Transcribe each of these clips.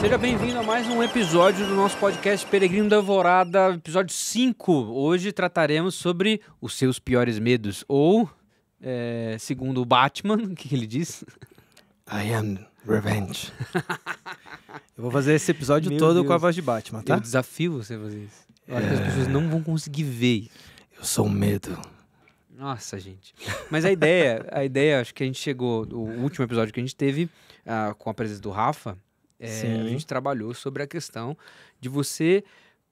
Seja bem-vindo a mais um episódio do nosso podcast Peregrino da Alvorada, episódio 5. Hoje trataremos sobre os seus piores medos, ou, é, segundo o Batman, o que, ele diz? I am revenge. Eu vou fazer esse episódio Meu todo Deus. com a voz de Batman, tá? Eu desafio você fazer isso. Eu acho é... que as pessoas não vão conseguir ver. Eu sou medo nossa, gente. Mas a ideia, a ideia, acho que a gente chegou, o último episódio que a gente teve uh, com a presença do Rafa, é, a gente trabalhou sobre a questão de você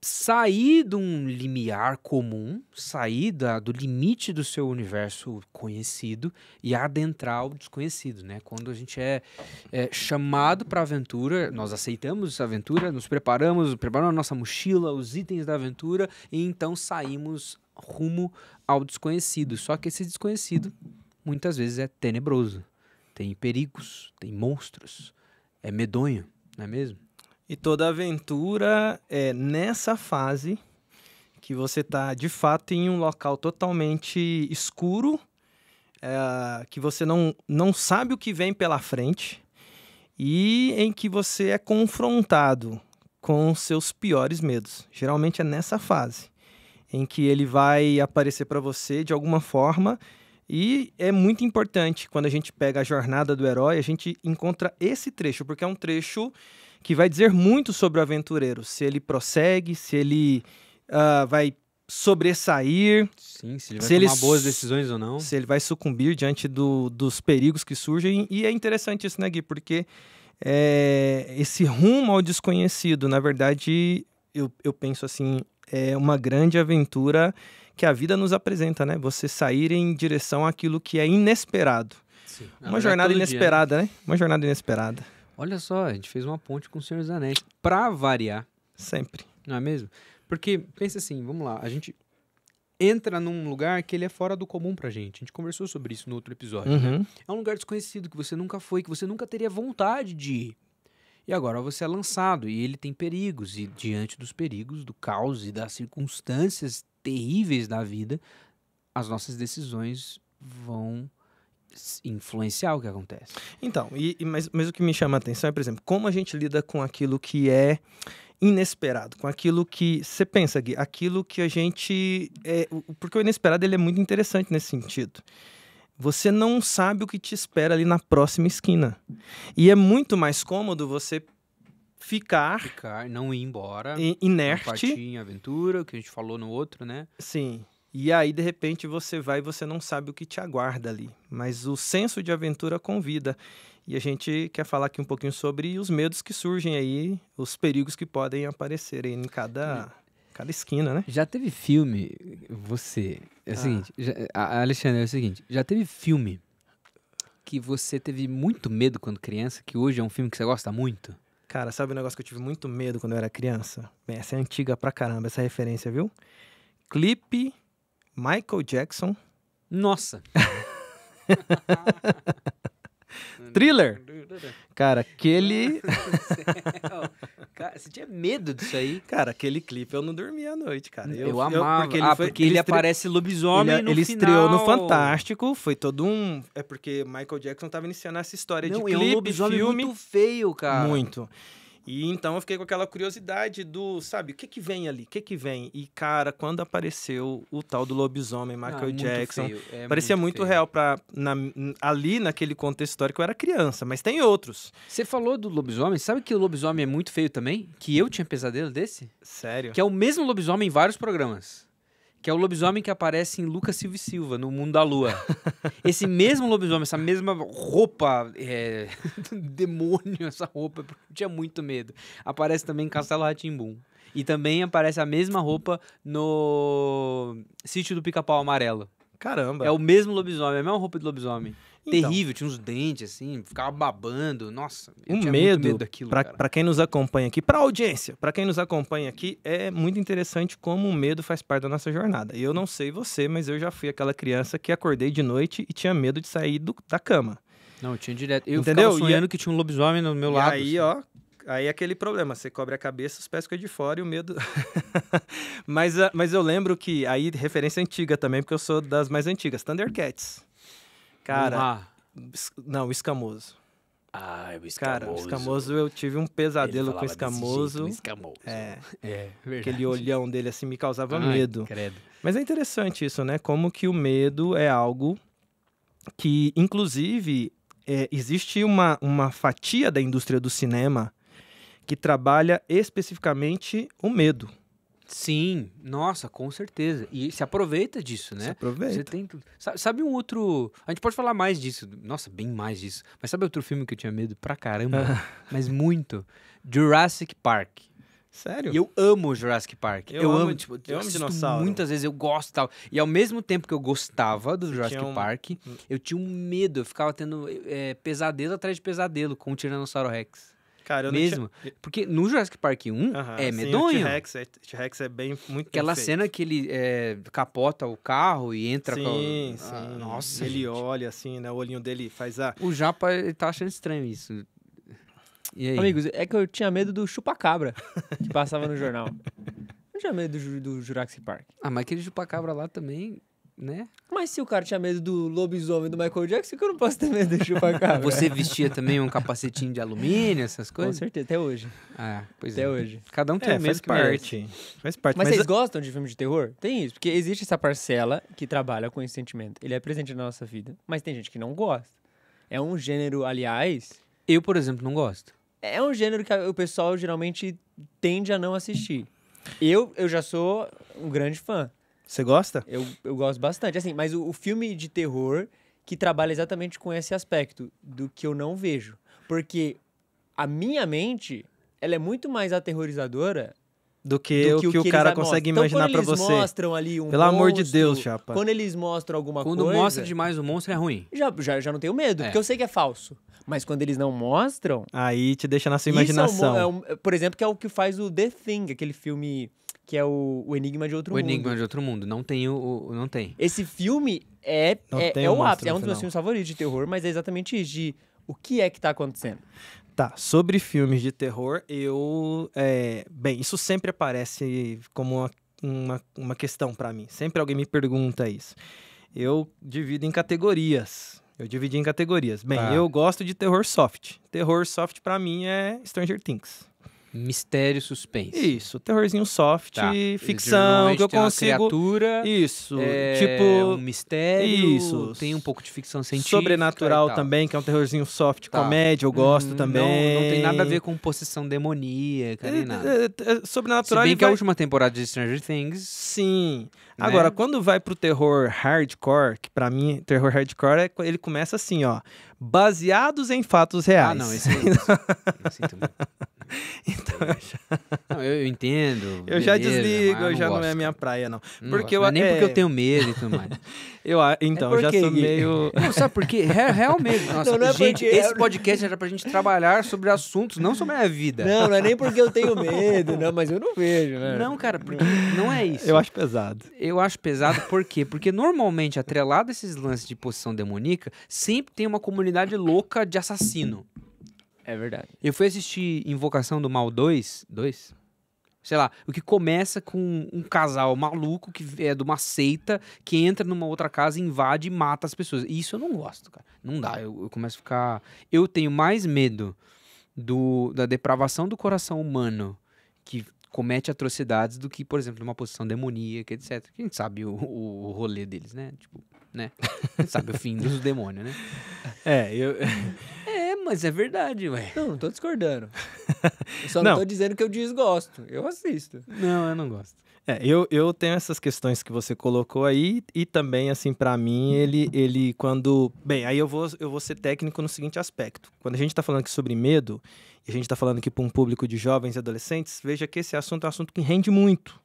sair de um limiar comum, sair da, do limite do seu universo conhecido e adentrar o desconhecido, né? Quando a gente é, é chamado para aventura, nós aceitamos essa aventura, nos preparamos, preparamos a nossa mochila, os itens da aventura e então saímos rumo ao desconhecido. Só que esse desconhecido muitas vezes é tenebroso. Tem perigos, tem monstros, é medonho, não é mesmo? E toda aventura é nessa fase que você está de fato em um local totalmente escuro, é, que você não, não sabe o que vem pela frente e em que você é confrontado com seus piores medos. Geralmente é nessa fase em que ele vai aparecer para você de alguma forma. E é muito importante quando a gente pega a jornada do herói, a gente encontra esse trecho, porque é um trecho que vai dizer muito sobre o aventureiro, se ele prossegue, se ele uh, vai sobressair. Sim, se ele vai se tomar ele, boas decisões ou não. Se ele vai sucumbir diante do, dos perigos que surgem. E é interessante isso, né, Gui? Porque é, esse rumo ao desconhecido, na verdade, eu, eu penso assim, é uma grande aventura que a vida nos apresenta, né? Você sair em direção àquilo que é inesperado. Sim. Uma é jornada é inesperada, dia, né? Uma jornada inesperada. Olha só, a gente fez uma ponte com o Senhor Zanetti, Anéis. Pra variar. Sempre. Não é mesmo? Porque, pensa assim, vamos lá, a gente entra num lugar que ele é fora do comum pra gente. A gente conversou sobre isso no outro episódio. Né? Uhum. Né? É um lugar desconhecido que você nunca foi, que você nunca teria vontade de ir. E agora você é lançado e ele tem perigos e diante dos perigos, do caos e das circunstâncias terríveis da vida, as nossas decisões vão influenciar o que acontece. Então, e, e mas, mas o que me chama a atenção é, por exemplo, como a gente lida com aquilo que é inesperado, com aquilo que você pensa, Gui, aquilo que a gente é, porque o inesperado ele é muito interessante nesse sentido você não sabe o que te espera ali na próxima esquina. E é muito mais cômodo você ficar. Ficar, não ir embora. Inerte. Partir em aventura, que a gente falou no outro, né? Sim. E aí, de repente, você vai e você não sabe o que te aguarda ali. Mas o senso de aventura convida. E a gente quer falar aqui um pouquinho sobre os medos que surgem aí, os perigos que podem aparecer aí em cada, hum. cada esquina, né? Já teve filme, você, é o ah. seguinte, já, é, Alexandre, é o seguinte, já teve filme que você teve muito medo quando criança, que hoje é um filme que você gosta muito? Cara, sabe o um negócio que eu tive muito medo quando eu era criança? Essa é antiga pra caramba, essa referência, viu? Clipe Michael Jackson. Nossa! Thriller! Cara, aquele. cara, você tinha medo disso aí? Cara, aquele clipe eu não dormia à noite, cara. Eu, eu amava. Eu, porque ele ah, foi, porque ele, ele estre... aparece lobisomem ele, é- no ele final. estreou no Fantástico, foi todo um... É porque Michael Jackson tava iniciando essa história não, de clipe, é um lobisomem filme. muito feio, cara. Muito. E então eu fiquei com aquela curiosidade do, sabe, o que que vem ali? O que que vem? E cara, quando apareceu o tal do lobisomem, ah, Michael ah, Jackson, muito é parecia muito, muito real para na, ali naquele contexto histórico eu era criança, mas tem outros. Você falou do lobisomem, sabe que o lobisomem é muito feio também? Que eu tinha pesadelo desse? Sério? Que é o mesmo lobisomem em vários programas que é o lobisomem que aparece em Lucas Silva e Silva, no Mundo da Lua. Esse mesmo lobisomem, essa mesma roupa, é... demônio, essa roupa, porque eu tinha muito medo. Aparece também em Castelo Ratimbum. E também aparece a mesma roupa no Sítio do Pica-Pau Amarelo. Caramba. É o mesmo lobisomem, é a mesma roupa de lobisomem. Então, terrível, tinha uns dentes assim, ficava babando. Nossa, eu um medo, medo daquilo. Para quem nos acompanha aqui, para audiência, para quem nos acompanha aqui, é muito interessante como o medo faz parte da nossa jornada. eu não sei você, mas eu já fui aquela criança que acordei de noite e tinha medo de sair do, da cama. Não, eu tinha direto. Eu Entendeu? ficava sonhando e... É que tinha um lobisomem no meu e lado. Aí, assim. ó, aí é aquele problema, você cobre a cabeça, os pés ficam de fora e o medo. mas, ah, mas eu lembro que aí referência antiga também, porque eu sou das mais antigas, Thundercats. Cara, não, escamoso. Ah, o escamoso. Cara, o escamoso, eu tive um pesadelo com o escamoso. Jeito, escamoso. É, é verdade. Aquele olhão dele assim me causava Ai, medo. Credo. Mas é interessante isso, né? Como que o medo é algo que, inclusive, é, existe uma, uma fatia da indústria do cinema que trabalha especificamente o medo. Sim, nossa, com certeza. E se aproveita disso, né? Se aproveita. Você tem tudo. Sabe, um outro. A gente pode falar mais disso. Nossa, bem mais disso. Mas sabe outro filme que eu tinha medo pra caramba? Ah. mas muito. Jurassic Park. Sério? E eu amo Jurassic Park. Eu, eu amo, tipo, eu, amo dinossauro. Muitas vezes eu gosto tal. E ao mesmo tempo que eu gostava do Jurassic um... Park, eu tinha um medo. Eu ficava tendo é, eh, pesadelo atrás de pesadelo com o Tiranossauro Rex. Cara, eu Mesmo. Tinha... Porque no Jurassic Park 1 é medonho. o T-Rex é, é bem muito Aquela bem cena que ele é, capota o carro e entra sim, com Sim, ah, Nossa. Ele gente. olha assim, né? O olhinho dele faz a. O Japa ele tá achando estranho isso. Amigos, é que eu tinha medo do chupacabra que passava no jornal. Eu tinha medo do, do Jurassic Park. Ah, mas aquele chupacabra lá também né? Mas se o cara tinha medo do lobisomem do Michael Jackson, que eu não posso ter medo do chupacabra? Você vestia também um capacetinho de alumínio, essas coisas? Com certeza, até hoje. Ah, pois até é. hoje. Cada um tem é, um faz parte. Faz parte. Mas, mas vocês a... É- gostam de filme de terror? Tem isso, porque existe essa parcela que trabalha com esse sentimento. Ele é presente na nossa vida, mas tem gente que não gosta. É um gênero, aliás... Eu, por exemplo, não gosto. É um gênero que o pessoal geralmente tende a não assistir. Eu, eu já sou um grande fã. Você gosta? Eu, eu gosto bastante. Assim, mas o, o filme de terror que trabalha exatamente com esse aspecto do que eu não vejo. Porque a minha mente, ela é muito mais aterrorizadora do que, do que o que, o, que o cara consegue mostram. Então, imaginar então, para você. mostram ali um Pelo monstro, amor de Deus, chapa. Quando eles mostram alguma quando coisa... Quando mostra demais o monstro é ruim. Já, já, já não tenho medo, é. porque eu sei que é falso. Mas quando eles não mostram... Aí te deixa na sua imaginação. É um, é um, por exemplo, que é o que faz o The Thing, aquele filme que é o, o Enigma de Outro o Mundo. O Enigma de Outro Mundo, não tem o... o não tem. Esse filme é, é, é um o ápice, é um dos meus filmes favoritos de terror, mas é exatamente isso, de o que é que tá acontecendo. Tá, sobre filmes de terror, eu... É, bem, isso sempre aparece como uma, uma, uma questão para mim. Sempre alguém me pergunta isso. Eu divido em categorias, eu dividi em categorias. Bem, ah. eu gosto de terror soft. Terror soft para mim é Stranger Things. Mistério suspense. Isso, terrorzinho soft, tá. ficção, que eu consigo. criatura. Isso, é... tipo. Um mistério. Isso. Tem um pouco de ficção científica. Sobrenatural também, que é um terrorzinho soft, tá. comédia, eu gosto hum, também. Não, não, tem nada a ver com possessão demoníaca, nem é, nada. É, é, é, sobrenatural. Se bem que vai... a última temporada de Stranger Things. Sim. Né? Agora, quando vai pro terror hardcore, que para mim, terror hardcore, é, ele começa assim, ó. Baseados em fatos ah, reais. Ah, não, esse é. Eu sinto muito. Então eu já. Não, eu entendo. Eu beleza, já desligo, eu já não, não, é minha praia, não. não porque eu, nem é... porque eu é tenho medo e tudo mais. eu, então, é porque... já sou meio. Não, sabe por quê? Real, real mesmo. Nossa, então, não, é gente, porque... esse podcast era é pra gente trabalhar sobre assuntos, não sobre a vida. Não, não é nem porque eu tenho medo, não, mas eu não vejo, né? Não, cara, porque não é isso. Eu acho pesado. Eu acho pesado por quê? Porque normalmente, atrelado a esses lances de posição demoníaca, sempre tem uma comunidade louca de assassino. É verdade. Eu fui assistir Invocação do Mal 2. 2? Sei lá, o que começa com um casal maluco que é de uma seita que entra numa outra casa, invade e mata as pessoas. isso eu não gosto, cara. Não dá. Eu, eu começo a ficar. Eu tenho mais medo do, da depravação do coração humano que comete atrocidades do que, por exemplo, numa posição demoníaca, etc. Quem sabe o, o, o rolê deles, né? Tipo, né? Quem sabe o fim dos demônios, né? É, eu. É, mas é verdade, ué. Não, não tô discordando. Eu só não, não tô dizendo que eu desgosto. Eu assisto. Não, eu não gosto. É, eu, eu tenho essas questões que você colocou aí e também, assim, para mim, ele, ele quando... Bem, aí eu vou, eu vou ser técnico no seguinte aspecto. Quando a gente tá falando aqui sobre medo, e a gente tá falando aqui para um público de jovens e adolescentes, veja que esse assunto é um assunto que rende muito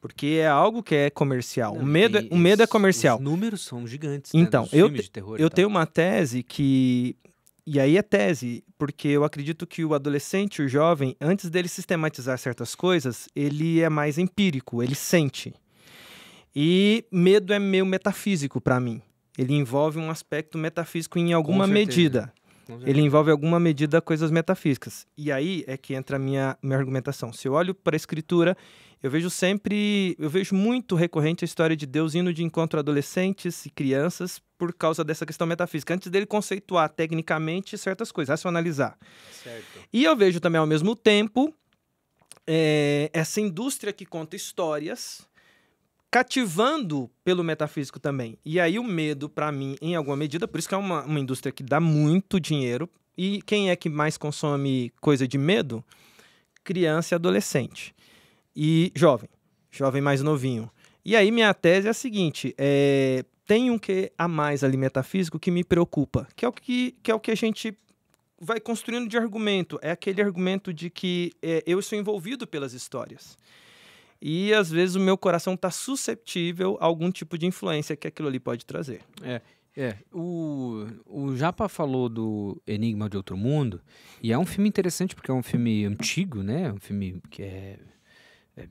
porque é algo que é comercial. Não, o medo, é, o medo é comercial. Os números são gigantes. Né, então, né, eu, eu tenho uma tese que e aí é tese, porque eu acredito que o adolescente, o jovem, antes dele sistematizar certas coisas, ele é mais empírico, ele sente. E medo é meio metafísico para mim. Ele envolve um aspecto metafísico em alguma medida. Ele envolve alguma medida coisas metafísicas. E aí é que entra a minha, minha argumentação. Se eu olho para a escritura, eu vejo sempre, eu vejo muito recorrente a história de Deus indo de encontro a adolescentes e crianças por causa dessa questão metafísica, antes dele conceituar tecnicamente certas coisas, racionalizar. Certo. E eu vejo também, ao mesmo tempo, é, essa indústria que conta histórias cativando pelo metafísico também. E aí o medo, para mim, em alguma medida, por isso que é uma, uma indústria que dá muito dinheiro. E quem é que mais consome coisa de medo? Criança e adolescente. E jovem. Jovem mais novinho. E aí minha tese é a seguinte: é, tem um que a mais ali metafísico que me preocupa, que é o que, que, é o que a gente vai construindo de argumento. É aquele argumento de que é, eu sou envolvido pelas histórias. E às vezes o meu coração está susceptível a algum tipo de influência que aquilo ali pode trazer. É. É, o, o Japa falou do Enigma de Outro Mundo, e é um filme interessante porque é um filme antigo, né? Um filme que é, é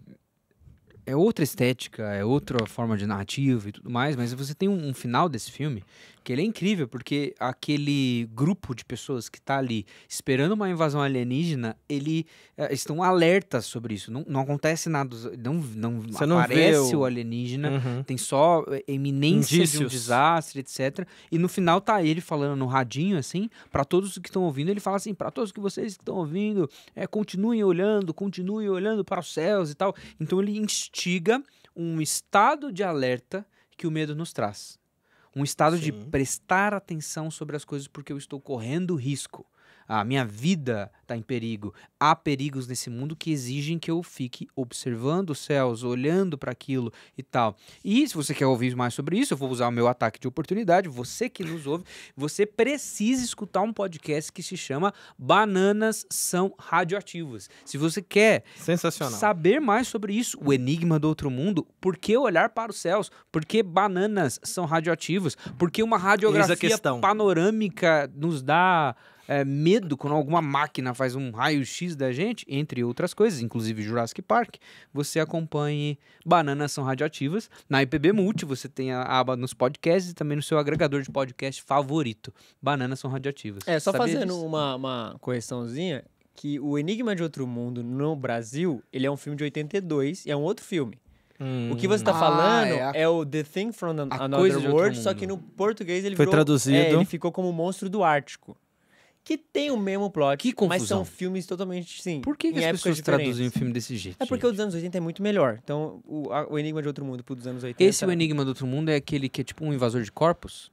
é outra estética, é outra forma de narrativa e tudo mais, mas você tem um, um final desse filme que ele é incrível, porque aquele grupo de pessoas que está ali esperando uma invasão alienígena, ele é, estão alertas sobre isso. Não, não acontece nada, não, não você aparece não o... o... alienígena, uhum. tem só eh, eminência Indícios. de um desastre, etc. E no final tá ele falando no radinho, assim, para todos que estão ouvindo, ele fala assim, para todos que vocês que estão ouvindo, é, continuem olhando, continuem olhando para os céus e tal. Então ele instiga mitiga um estado de alerta que o medo nos traz. Um estado Sim. de prestar atenção sobre as coisas porque eu estou correndo risco a minha vida está em perigo. Há perigos nesse mundo que exigem que eu fique observando os céus, olhando para aquilo e tal. E se você quer ouvir mais sobre isso, eu vou usar o meu ataque de oportunidade. Você que nos ouve, você precisa escutar um podcast que se chama Bananas são Radioativas. Se você quer saber mais sobre isso, o enigma do outro mundo, por que olhar para os céus? Por que bananas são radioativas? Por que uma radiografia panorâmica nos dá é, medo quando alguma máquina faz um raio-x da gente, entre outras coisas, inclusive Jurassic Park, você acompanhe Bananas São Radioativas. Na IPB Multi você tem a aba nos podcasts e também no seu agregador de podcast favorito. Bananas São Radioativas. É, só Sabia fazendo uma, uma correçãozinha, que o Enigma de Outro Mundo no Brasil, ele é um filme de 82 e é um outro filme. Hum. O que você está hum. ah, falando é, a... é, o The Thing from the... Another World, só que no português ele Foi virou, é, traduzido. É, ele ficou como Monstro do Ártico que tem o mesmo plot, que mas são filmes totalmente, sim. Por que, que as pessoas diferentes? traduzem o filme desse jeito? É porque gente. o dos anos 80 é muito melhor. Então, o, a, o Enigma de Outro Mundo pro dos anos 80. Esse é o Enigma do Outro Mundo é aquele que é tipo um invasor de corpos?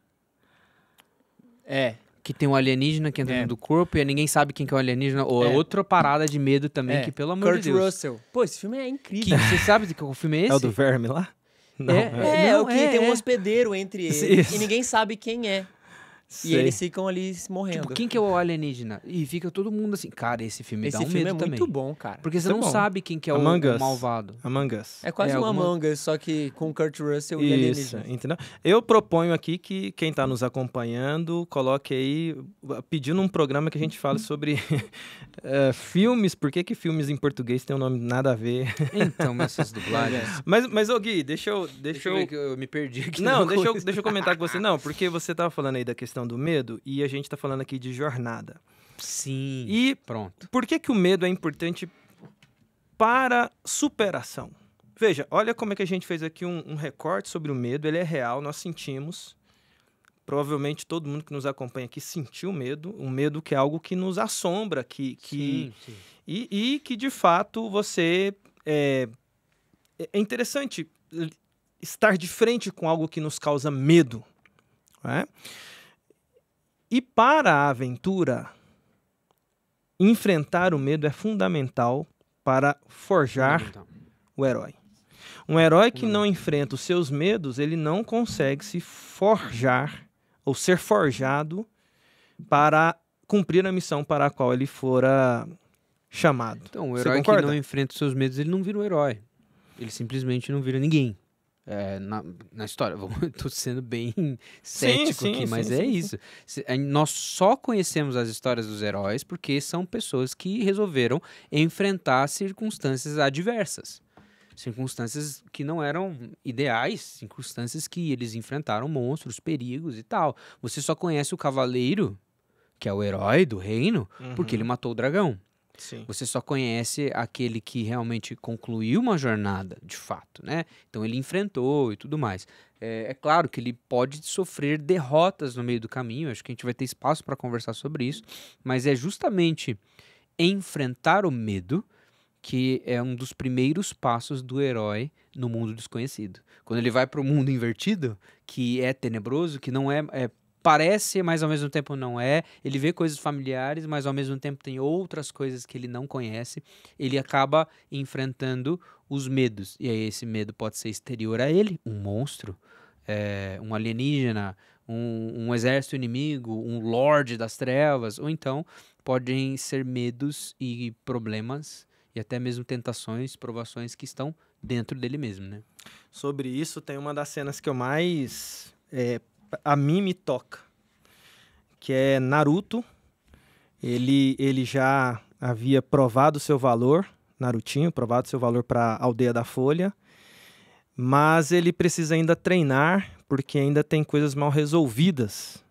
É. Que tem um alienígena que entra é. corpo e ninguém sabe quem que é o alienígena. Ou é, é. outra parada de medo também, é. que pelo amor Kurt de Deus. Russell. Pô, esse filme é incrível. Que, você sabe de que o filme é esse? É o do verme lá? É, Não, é, é, é, é, o que tem um hospedeiro entre eles Isso. e ninguém sabe quem é. Sei. E eles ficam ali morrendo. Tipo, quem que é o alienígena? E fica todo mundo assim, cara, esse filme esse dá um filme medo é também. muito bom, cara. Porque você é não bom. sabe quem que é o, o, malvado. Among Us. É quase é, um alguma... Among Us, só que com Kurt Russell Isso, e alienígena. entendeu? Eu proponho aqui que quem está nos acompanhando coloque aí, pedindo um programa que a gente fale sobre uh, filmes, por que que filmes em português tem um nome nada a ver. então, essas dublagens... mas, mas, ô Gui, deixa eu... Deixa, deixa eu... eu... me perdi aqui. Não, deixa eu, deixa eu comentar com você. Não, porque você tava falando aí da questão questão do medo e a gente está falando aqui de jornada. Sim. E pronto. Por que, que o medo é importante para superação? Veja, olha como é que a gente fez aqui um, um recorte sobre o medo. Ele é real, nós sentimos. Provavelmente todo mundo que nos acompanha aqui sentiu medo. O um medo que é algo que nos assombra, que. que sim, sim. E, e, que de fato você. É, é interessante estar de frente com algo que nos causa medo. Não é? E para a aventura, enfrentar o medo é fundamental para forjar fundamental. o herói. Um herói que não enfrenta os seus medos, ele não consegue se forjar ou ser forjado para cumprir a missão para a qual ele fora chamado. Então, o herói que não enfrenta os seus medos, ele não vira um herói. Ele simplesmente não vira ninguém. É, na, na, história. Estou sendo bem cético sim, sim, aqui, mas sim, é isso. Nós só conhecemos as histórias dos heróis porque são pessoas que resolveram enfrentar circunstâncias adversas. Circunstâncias que não eram ideais, circunstâncias que eles enfrentaram monstros, perigos e tal. Você só conhece o cavaleiro, que é o herói do reino, uhum. porque ele matou o dragão. Sim. Você só conhece aquele que realmente concluiu uma jornada, de fato, né? Então ele enfrentou e tudo mais. É, é claro que ele pode sofrer derrotas no meio do caminho, acho que a gente vai ter espaço para conversar sobre isso, mas é justamente enfrentar o medo que é um dos primeiros passos do herói no mundo desconhecido. Quando ele vai para o mundo invertido, que é tenebroso, que não é, é parece, mas ao mesmo tempo não é. Ele vê coisas familiares, mas ao mesmo tempo tem outras coisas que ele não conhece. Ele acaba enfrentando os medos. E aí esse medo pode ser exterior a ele, um monstro, é, um alienígena, um, um exército inimigo, um lord das trevas, ou então podem ser medos e problemas e até mesmo tentações, provações que estão dentro dele mesmo, né? Sobre isso, tem uma das cenas que eu mais é, a mim me toca, que é Naruto. Ele, ele já havia provado seu valor, Narutinho, provado seu valor para a Aldeia da Folha, mas ele precisa ainda treinar, porque ainda tem coisas mal resolvidas.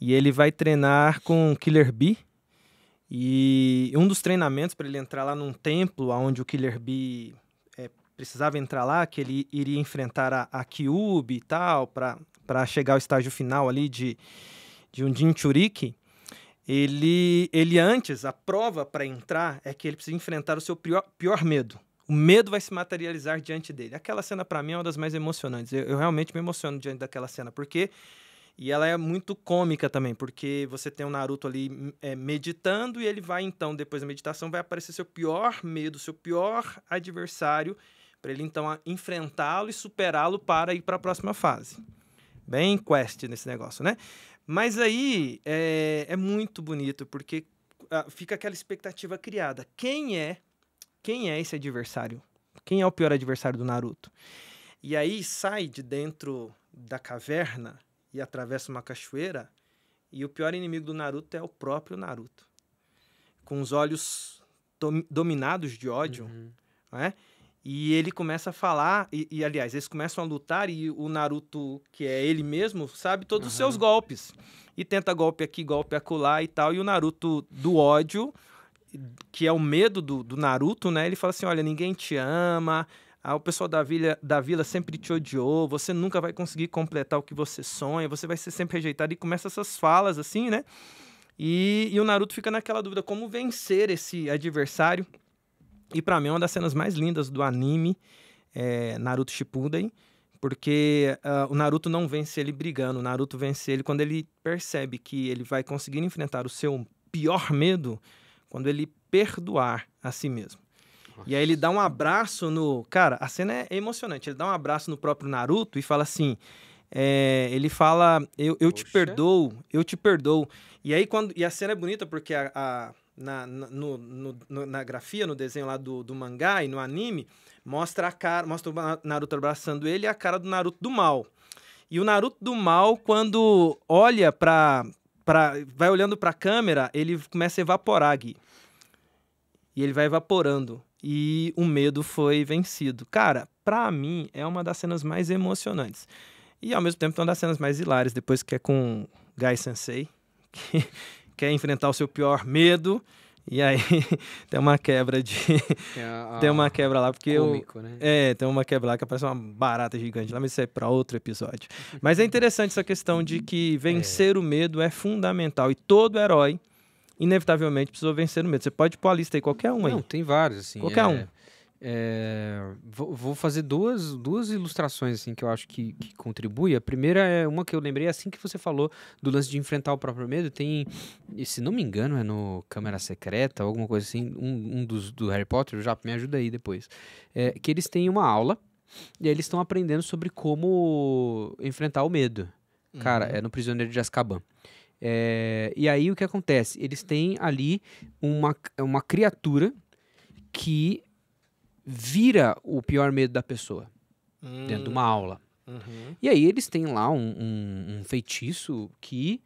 E ele vai treinar com Killer Bee, e um dos treinamentos para ele entrar lá num templo onde o Killer Bee é, precisava entrar lá, que ele iria enfrentar a, a e tal, para para chegar ao estágio final ali de, de um Jinchuriki, ele, ele antes, a prova para entrar é que ele precisa enfrentar o seu pior, pior medo. O medo vai se materializar diante dele. Aquela cena, para mim, é uma das mais emocionantes. Eu, eu, realmente me emociono diante daquela cena, porque. E ela é muito cômica também, porque você tem o Naruto ali é, meditando e ele vai, então, depois da meditação, vai aparecer seu pior medo, seu pior adversário, para ele, então, enfrentá-lo e superá-lo para ir para a próxima fase. Bem quest nesse negócio, né? Mas aí é, é muito bonito, porque ah, fica aquela expectativa criada. Quem é? Quem é esse adversário? Quem é o pior adversário do Naruto? E aí sai de dentro da caverna e atravessa uma cachoeira, e o pior inimigo do Naruto é o próprio Naruto. Com os olhos dominados de ódio, uhum. né? E ele começa a falar, e, e, aliás, eles começam a lutar, e o Naruto, que é ele mesmo, sabe todos uhum. os seus golpes. E tenta golpe aqui, golpe acolá e tal. E o Naruto do ódio, que é o medo do, do Naruto, né? Ele fala assim: olha, ninguém te ama, ah, o pessoal da vila, da vila sempre te odiou, você nunca vai conseguir completar o que você sonha, você vai ser sempre rejeitado. E começa essas falas assim, né? E, e o Naruto fica naquela dúvida: como vencer esse adversário? E para mim é uma das cenas mais lindas do anime é, Naruto Shippuden, porque uh, o Naruto não vence ele brigando, o Naruto vence ele quando ele percebe que ele vai conseguir enfrentar o seu pior medo quando ele perdoar a si mesmo. Nossa. E aí ele dá um abraço no. Cara, a cena é emocionante. Ele dá um abraço no próprio Naruto e fala assim. É, ele fala, eu, eu te perdoo, eu te perdoo. E aí quando. E a cena é bonita porque a, a na, na, no, no, na grafia, no desenho lá do, do mangá e no anime, mostra a cara, mostra o Naruto abraçando ele e a cara do Naruto do mal. E o Naruto do mal, quando olha pra. pra vai olhando pra câmera, ele começa a evaporar, Gui. E ele vai evaporando. E o medo foi vencido. Cara, pra mim, é uma das cenas mais emocionantes. E ao mesmo tempo, é uma das cenas mais hilárias, depois que é com Gai Sensei. Que quer enfrentar o seu pior medo. E aí tem uma quebra de. É tem uma quebra lá, porque cômico, eu. Né? É, tem uma quebra lá que aparece uma barata gigante lá, mas isso é para outro episódio. mas é interessante essa questão de que vencer é. o medo é fundamental. E todo herói, inevitavelmente, precisa vencer o medo. Você pode pôr a lista aí, qualquer um aí. Não, tem vários, assim. Qualquer é... um. É, vou, fazer duas, duas ilustrações assim, que eu acho que, que contribui. A primeira é uma que eu lembrei assim que você falou do lance de enfrentar o próprio medo. Tem, se não me engano, é no câmera Secreta, alguma coisa assim, um, um dos do Harry Potter, já me ajuda aí depois. É, que eles têm uma aula e aí eles estão aprendendo sobre como enfrentar o medo. Cara, uhum. é no Prisioneiro de Azkaban. É, e aí o que acontece? Eles têm ali uma, uma criatura que vira o pior medo da pessoa hum. dentro de uma aula. Uhum. E aí eles têm lá um, um, um feitiço que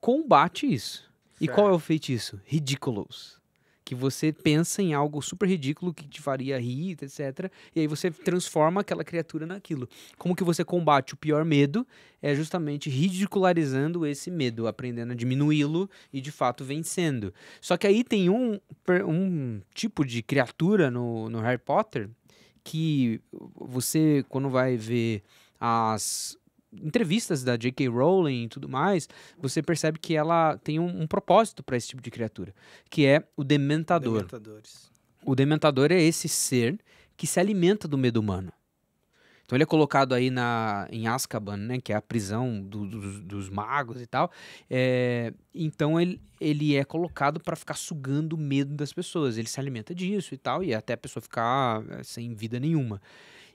combate isso. Certo. E qual é o feitiço? Ridiculous que você pensa em algo super ridículo que te faria rir, etc. E aí você transforma aquela criatura naquilo. Como que você combate o pior medo? É justamente ridicularizando esse medo, aprendendo a diminuí-lo e de fato vencendo. Só que aí tem um, um tipo de criatura no, no Harry Potter que você, quando vai ver as entrevistas da J.K. Rowling e tudo mais, você percebe que ela tem um, um propósito para esse tipo de criatura, que é o dementador. Dementadores. O dementador é esse ser que se alimenta do medo humano. Então ele é colocado aí na, em Azkaban, né, que é a prisão do, dos, dos, magos e tal. É, então ele, ele é colocado para ficar sugando o medo das pessoas. Ele se alimenta disso e tal, e até a pessoa ficar eh, sem vida nenhuma.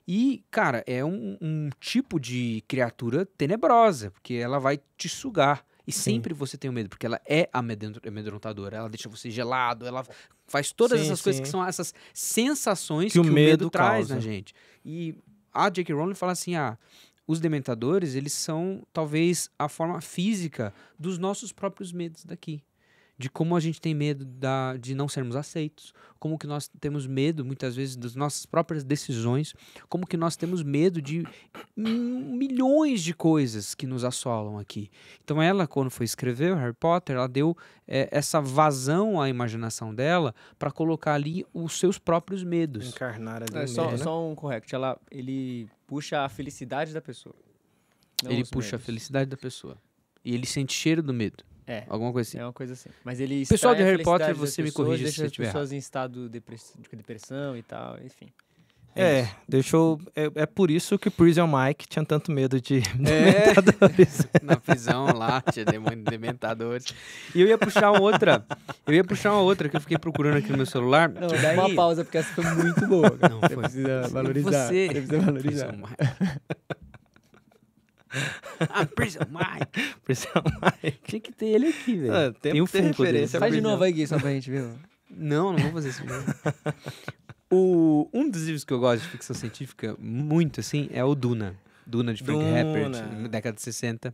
E, cara, é um, um tipo de criatura tenebrosa, porque ela vai te sugar. E Sim. sempre você tem o medo, porque ela é amedrontadora, ela deixa você gelado, ela faz todas sim, essas sim. coisas que são essas sensações que, que o, medo, medo traz na né, gente. E a J.K. Rowling fala assim: ah, os dementadores, eles são talvez a forma física dos nossos próprios medos daqui de como a gente tem medo da, de não sermos aceitos, como que nós temos medo, muitas vezes, das nossas próprias decisões, como que nós temos medo de milhões de coisas que nos assolam aqui. Então, ela, quando foi escrever Harry Potter, ela deu é, essa vazão à imaginação dela para colocar ali os seus próprios medos. Encarnar ali. É, medo, só, né? só um correct. Ela, ele puxa a felicidade da pessoa. Ele puxa medos. a felicidade da pessoa. E ele sente cheiro do medo. É. Alguma coisa assim. É uma coisa assim. Mas ele Pessoal de Harry Potter, você me corrige deixa se as tiver. pessoas em estado de depressão e tal, enfim. É, é deixou. É, é, por isso que o Prison Mike tinha tanto medo de é. dementadores. Na prisão lá, tinha dementadores. E eu ia puxar uma outra. Eu ia puxar uma outra que eu fiquei procurando aqui no meu celular. Não, daí... uma pausa, porque essa foi muito boa. Não, foi. precisa valorizar. Você, precisa valorizar. Ah, Prison Mike. Prison Mike. Tinha que ter ele aqui, velho. Ah, tem, tem um Funko dele. Faz de novo aí, Gui, só pra gente ver. Não, não vou fazer isso. o, um dos livros que eu gosto de ficção científica, muito assim, é o Duna. Duna de Frank Herbert, década de 60.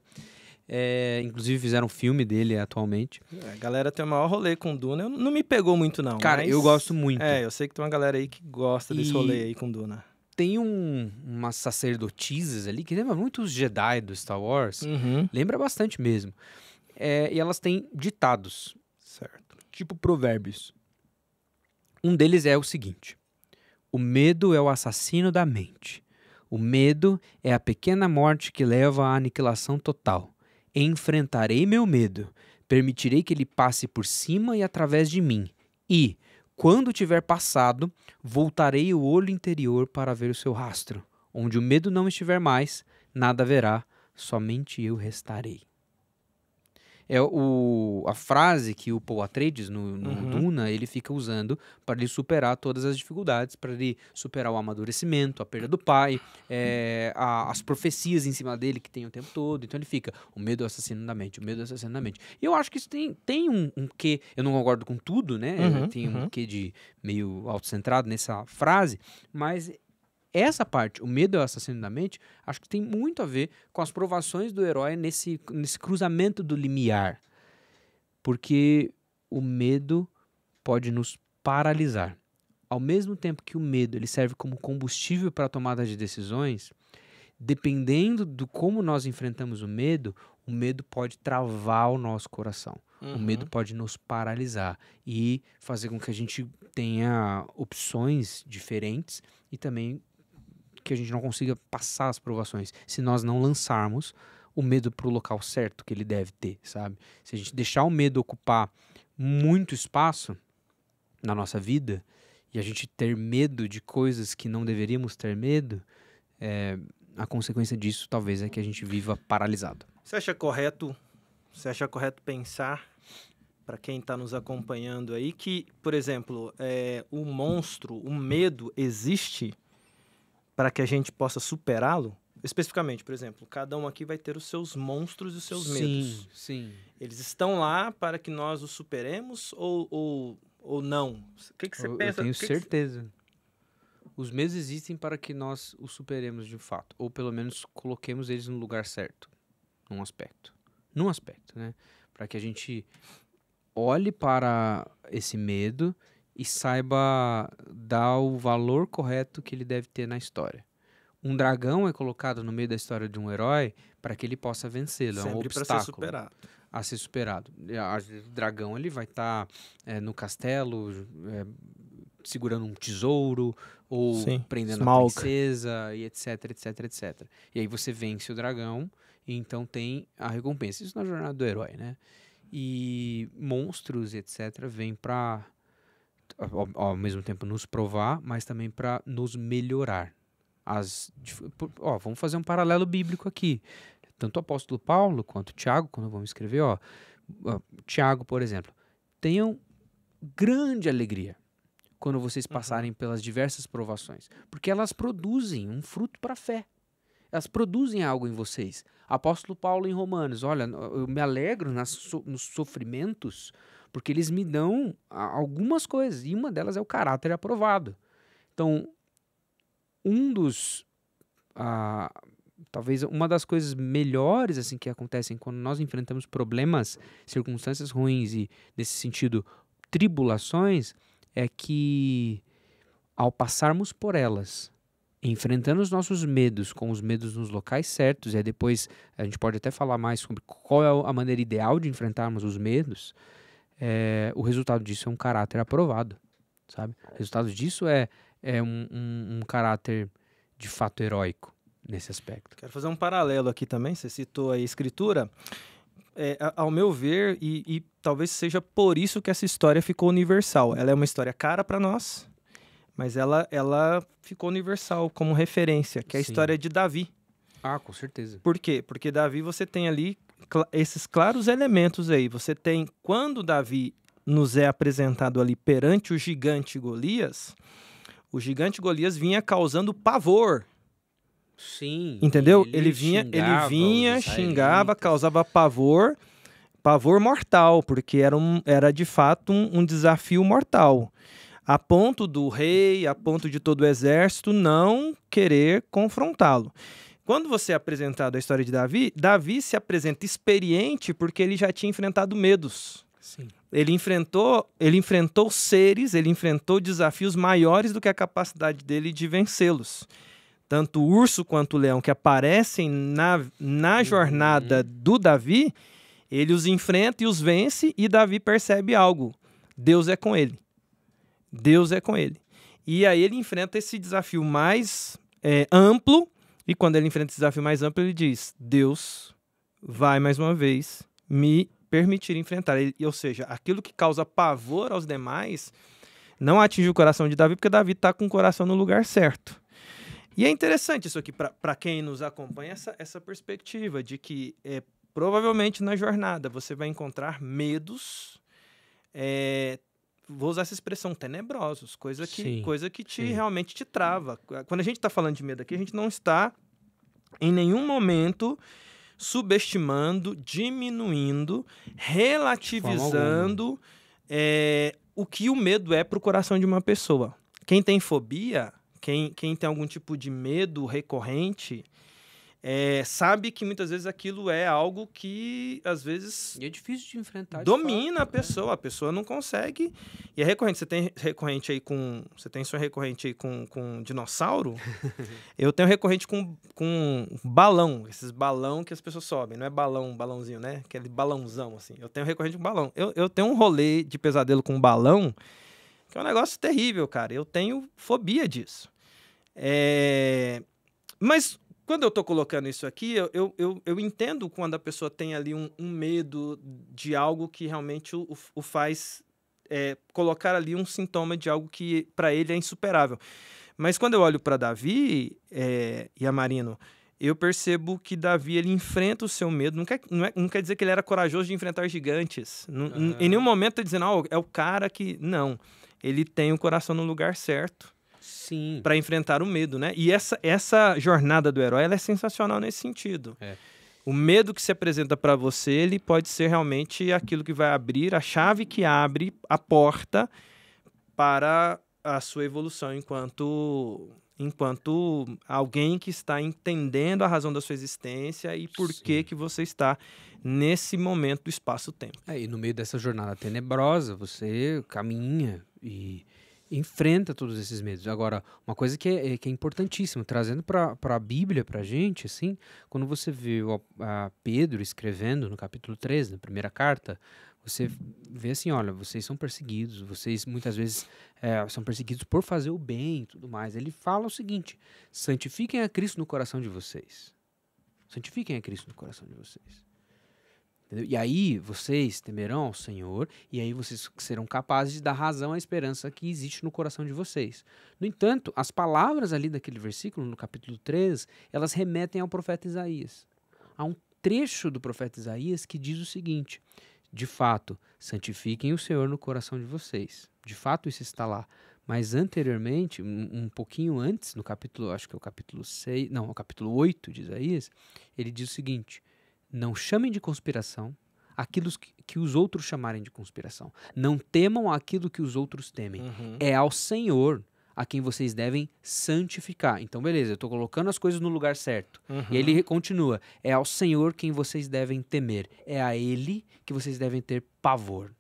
É, inclusive fizeram um filme dele atualmente. É, a galera tem o maior rolê com Duna. Eu não me pegou muito, não. Cara, mas... eu gosto muito. É, eu sei que tem uma galera aí que gosta e... desse rolê aí com Duna tem um, umas sacerdotisas ali que lembra muito os Jedi do Star Wars. Uhum. Lembra bastante mesmo. É, e elas têm ditados. Certo. Tipo provérbios. Um deles é o seguinte: O medo é o assassino da mente. O medo é a pequena morte que leva à aniquilação total. Enfrentarei meu medo. Permitirei que ele passe por cima e através de mim. E, quando tiver passado, voltarei o olho interior para ver o seu rastro. Onde o medo não estiver mais, nada haverá, somente eu restarei é o, a frase que o Paul Atreides, no, no uhum. Duna, ele fica usando para ele superar todas as dificuldades, para ele superar o amadurecimento, a perda do pai, é, a, as profecias em cima dele que tem o tempo todo. Então ele fica o medo assassino da mente, o medo assassino da mente. E eu acho que isso tem, tem um, um quê, eu não concordo com tudo, né? Uhum, tem um uhum. quê de meio autocentrado nessa frase, mas essa parte, o medo é o assassino da mente, acho que tem muito a ver com as provações do herói nesse, nesse cruzamento do limiar. Porque o medo pode nos paralisar. Ao mesmo tempo que o medo ele serve como combustível para a tomada de decisões, dependendo do como nós enfrentamos o medo, o medo pode travar o nosso coração. Uhum. O medo pode nos paralisar e fazer com que a gente tenha opções diferentes e também que a gente não consiga passar as provações. Se nós não lançarmos o medo para o local certo que ele deve ter, sabe? Se a gente deixar o medo ocupar muito espaço na nossa vida e a gente ter medo de coisas que não deveríamos ter medo, é, a consequência disso talvez é que a gente viva paralisado. Você acha correto? Você acha correto pensar para quem está nos acompanhando aí que, por exemplo, é, o monstro, o medo existe para que a gente possa superá-lo? Especificamente, por exemplo, cada um aqui vai ter os seus monstros e os seus sim, medos. Sim. Eles estão lá para que nós os superemos ou, ou, ou não? O que, que você eu, pensa? Eu tenho que certeza. Que você... Os medos existem para que nós os superemos de fato, ou pelo menos coloquemos eles no lugar certo, num aspecto. Num aspecto, né? Para que a gente olhe para esse medo e saiba dar o valor correto que ele deve ter na história. Um dragão é colocado no meio da história de um herói para que ele possa vencê-lo. É um obstáculo. Ser a ser superado. Ah, o dragão ele vai estar tá, é, no castelo é, segurando um tesouro ou Sim, prendendo uma a princesa e etc, etc, etc. E aí você vence o dragão e então tem a recompensa. Isso na jornada do herói, né? E monstros, etc, vêm para ao, ao mesmo tempo nos provar, mas também para nos melhorar. As, ó, vamos fazer um paralelo bíblico aqui. Tanto o apóstolo Paulo quanto Tiago, quando vamos escrever, ó, Tiago, por exemplo, tenham grande alegria quando vocês passarem pelas diversas provações, porque elas produzem um fruto para a fé. Elas produzem algo em vocês. Apóstolo Paulo em Romanos, olha, eu me alegro nas, nos sofrimentos porque eles me dão algumas coisas, e uma delas é o caráter aprovado. Então, um dos. Ah, talvez uma das coisas melhores assim que acontecem quando nós enfrentamos problemas, circunstâncias ruins e, nesse sentido, tribulações, é que ao passarmos por elas, enfrentando os nossos medos com os medos nos locais certos, e depois a gente pode até falar mais sobre qual é a maneira ideal de enfrentarmos os medos, é, o resultado disso é um caráter aprovado, sabe? O resultado disso é, é um, um, um caráter de fato heróico nesse aspecto. Quero fazer um paralelo aqui também, você citou a escritura. É, ao meu ver, e, e, talvez seja por isso que essa história ficou universal. Ela é uma história cara para nós, mas ela, ela ficou universal como referência, que é a Sim. história de Davi. Ah, com certeza. Por quê? Porque Davi você tem ali cl esses claros elementos aí. Você tem quando Davi nos é apresentado ali perante o gigante Golias, o gigante Golias vinha causando pavor. Sim. Entendeu? Ele, ele vinha, ele vinha, xingava, causava pavor, pavor mortal, porque era, um, era de fato um, um desafio mortal a ponto do rei, a ponto de todo o exército não querer confrontá-lo. Quando você é apresentado a história de Davi, Davi se apresenta experiente porque ele já tinha enfrentado medos. Sim. Ele enfrentou, ele enfrentou seres, ele enfrentou desafios maiores do que a capacidade dele de vencê-los. Tanto o urso quanto o leão que aparecem na, na uhum. jornada do Davi, ele os enfrenta e os vence, e Davi percebe algo: Deus é com ele. Deus é com ele. E aí ele enfrenta esse desafio mais é, amplo e quando ele enfrenta esse desafio mais amplo, ele diz: Deus vai mais uma vez me permitir enfrentar. E, ou seja, aquilo que causa pavor aos demais não atinge o coração de Davi, porque Davi está com o coração no lugar certo. E é interessante isso aqui para quem nos acompanha, essa, essa perspectiva de que é, provavelmente na jornada você vai encontrar medos, é, vou usar essa expressão, tenebrosos, coisa que, coisa que te, sim. realmente te trava. Quando a gente está falando de medo aqui, a gente não está em nenhum momento subestimando, diminuindo, relativizando é, o que o medo é para o coração de uma pessoa. Quem tem fobia, quem, quem tem algum tipo de medo recorrente, é, sabe que muitas vezes aquilo é algo que às vezes e é difícil de enfrentar domina de fato, a pessoa né? a pessoa não consegue e é recorrente você tem recorrente aí com você tem sonho recorrente aí com, com dinossauro eu tenho recorrente com, com balão esses balão que as pessoas sobem não é balão balãozinho né aquele balãozão assim eu tenho recorrente com balão eu, eu tenho um rolê de pesadelo com balão que é um negócio terrível cara eu tenho fobia disso é... mas quando eu estou colocando isso aqui, eu, eu, eu, entendo quando a pessoa tem ali um, um medo de algo que realmente o, o faz é, colocar ali um sintoma de algo que para ele é insuperável. Mas quando eu olho para Davi é, e a Marino, eu percebo que Davi ele enfrenta o seu medo. Não quer, não, é, não quer dizer que ele era corajoso de enfrentar gigantes. uhum. Em nenhum momento está dizendo, ah, é o cara que. Não. Ele tem o coração no lugar certo. Sim. Para enfrentar o medo, né? E essa, essa jornada do herói ela é sensacional nesse sentido. É. O medo que se apresenta para você, ele pode ser realmente aquilo que vai abrir, a chave que abre a porta para a sua evolução enquanto enquanto alguém que está entendendo a razão da sua existência e por Sim. que que você está nesse momento do espaço-tempo. É, e no meio dessa jornada tenebrosa, você caminha e enfrenta todos esses medos. Agora, uma coisa que é, é que é importantíssima, trazendo para a Bíblia, para a gente, assim, quando você vê o, a Pedro escrevendo no capítulo 3, na primeira carta, você vê assim, olha, vocês são perseguidos, vocês muitas vezes é, são perseguidos por fazer o bem e tudo mais. Ele fala o seguinte, santifiquem a Cristo no coração de vocês. Santifiquem a Cristo no coração de vocês. Entendeu? E aí vocês temerão ao Senhor, e aí vocês serão capazes de dar razão à esperança que existe no coração de vocês. No entanto, as palavras ali daquele versículo, no capítulo 3, elas remetem ao profeta Isaías. Há um trecho do profeta Isaías que diz o seguinte: De fato, santifiquem o Senhor no coração de vocês. De fato, isso está lá. Mas anteriormente, um, pouquinho antes, no capítulo, acho que é o capítulo 6, não, é o capítulo 8 de Isaías, ele diz o seguinte: não chamem de conspiração aquilo que os outros chamarem de conspiração. Não temam aquilo que os outros temem. Uhum. É ao Senhor a quem vocês devem santificar. Então, beleza, eu estou colocando as coisas no lugar certo. Uhum. E ele uhum. continua: é ao Senhor quem vocês devem temer. É a Ele que vocês devem ter pavor.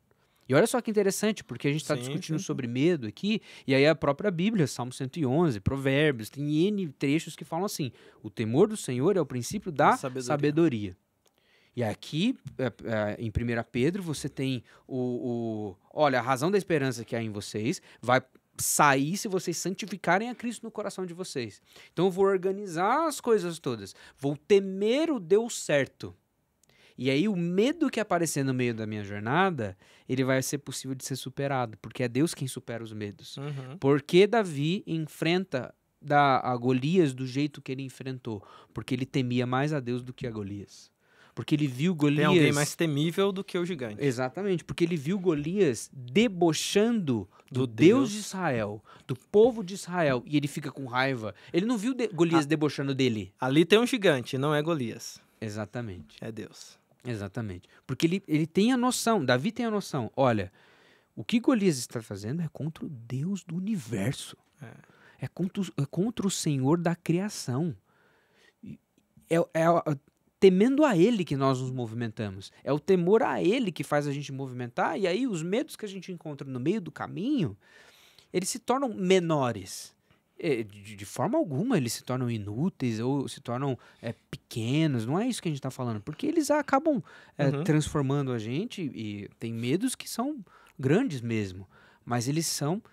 E olha só que interessante, porque a gente está discutindo sim. sobre medo aqui, e aí a própria Bíblia, Salmo 111, Provérbios, tem N trechos que falam assim: o temor do Senhor é o princípio da sabedoria. sabedoria. E aqui, é, é, em 1 Pedro, você tem o, o. Olha, a razão da esperança que há em vocês vai sair se vocês santificarem a Cristo no coração de vocês. Então eu vou organizar as coisas todas, vou temer o Deus certo. E aí o medo que aparecer no meio da minha jornada, ele vai ser possível de ser superado, porque é Deus quem supera os medos. Uhum. Porque Davi enfrenta da, a Golias do jeito que ele enfrentou, porque ele temia mais a Deus do que a Golias. Porque ele viu Golias. Tem alguém mais temível do que o gigante. Exatamente, porque ele viu Golias debochando do, do Deus. Deus. de Israel, do povo de Israel, e ele fica com raiva. Ele não viu de Golias A... Ah. debochando dele. Ali tem um gigante, não é Golias. Exatamente. É Deus. Exatamente. Porque ele, ele tem a noção, Davi tem a noção. Olha, o que Golias está fazendo é contra o Deus do universo. É, é, contra, é contra o Senhor da criação. É, é, temendo a Ele que nós nos movimentamos. É o temor a Ele que faz a gente movimentar, e aí os medos que a gente encontra no meio do caminho, eles se tornam menores. É, de forma alguma eles se tornam inúteis ou se tornam é, pequenos, não é isso que a gente está falando, porque eles acabam é, uhum. transformando a gente e tem medos que são grandes mesmo, mas eles são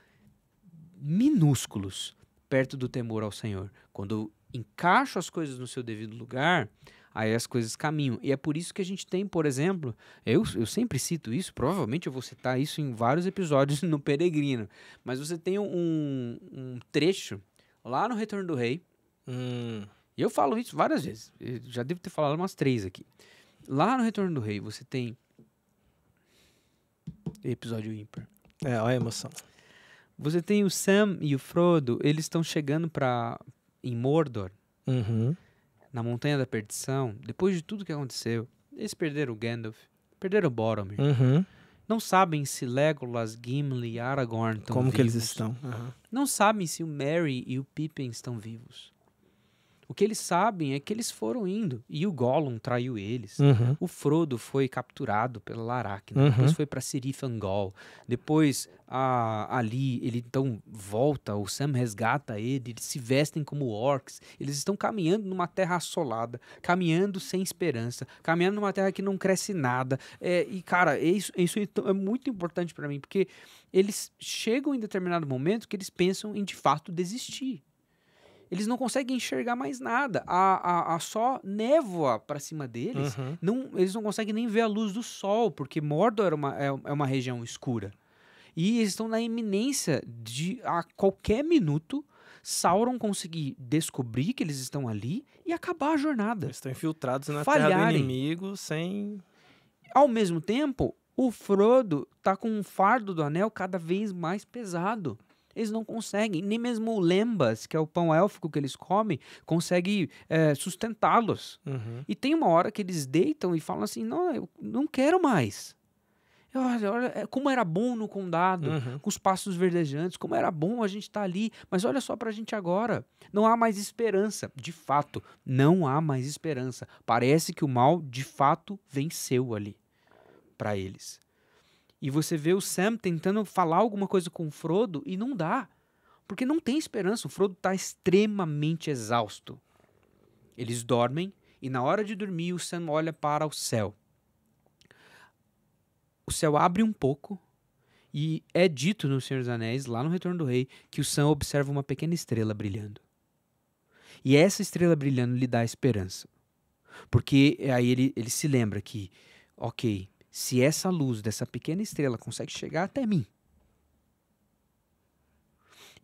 minúsculos perto do temor ao Senhor. Quando eu encaixo as coisas no seu devido lugar, aí as coisas caminham. E é por isso que a gente tem, por exemplo, eu, eu sempre cito isso, provavelmente eu vou citar isso em vários episódios no Peregrino, mas você tem um, um trecho lá no Retorno do Rei, hum. e eu falo isso várias vezes, eu já devo ter falado umas três aqui. Lá no Retorno do Rei você tem episódio ímpar. É, olha a emoção. Você tem o Sam e o Frodo, eles estão chegando para em Mordor. Uhum na Montanha da Perdição, depois de tudo que aconteceu, eles perderam o Gandalf, perderam o Boromir. Uhum. Não sabem se Legolas, Gimli e Aragorn estão Como vivos. que eles estão. Uhum. Não sabem se o Merry e o Pippin estão vivos. O que eles sabem é que eles foram indo e o Gollum traiu eles. Uhum. O Frodo foi capturado pela Laracna, uhum. depois foi para Sirith depois a, ali ele então volta, o Sam resgata ele, eles se vestem como orcs, eles estão caminhando numa terra assolada, caminhando sem esperança, caminhando numa terra que não cresce nada. É, e cara, é isso, isso é, é muito importante para mim, porque eles chegam em determinado momento que eles pensam em de fato desistir eles não conseguem enxergar mais nada. A, a, a só névoa para cima deles, uhum. não, eles não conseguem nem ver a luz do sol, porque Mordor é uma, é, é uma região escura. E eles estão na iminência de, a qualquer minuto, Sauron conseguir descobrir que eles estão ali e acabar a jornada. Eles estão infiltrados na Falharem. terra do inimigo sem... Ao mesmo tempo, o Frodo tá com um fardo do anel cada vez mais pesado. Eles não conseguem, nem mesmo o lembas, que é o pão élfico que eles comem, consegue é, sustentá-los. Uhum. E tem uma hora que eles deitam e falam assim: não, eu não quero mais. Olha, olha é, como era bom no condado, uhum. com os passos verdejantes, como era bom a gente estar tá ali, mas olha só para a gente agora. Não há mais esperança. De fato, não há mais esperança. Parece que o mal de fato venceu ali para eles. E você vê o Sam tentando falar alguma coisa com o Frodo e não dá. Porque não tem esperança. O Frodo está extremamente exausto. Eles dormem e na hora de dormir o Sam olha para o céu. O céu abre um pouco e é dito no Senhor dos Anéis, lá no Retorno do Rei, que o Sam observa uma pequena estrela brilhando. E essa estrela brilhando lhe dá esperança. Porque aí ele, ele se lembra que, ok, se essa luz dessa pequena estrela consegue chegar até mim,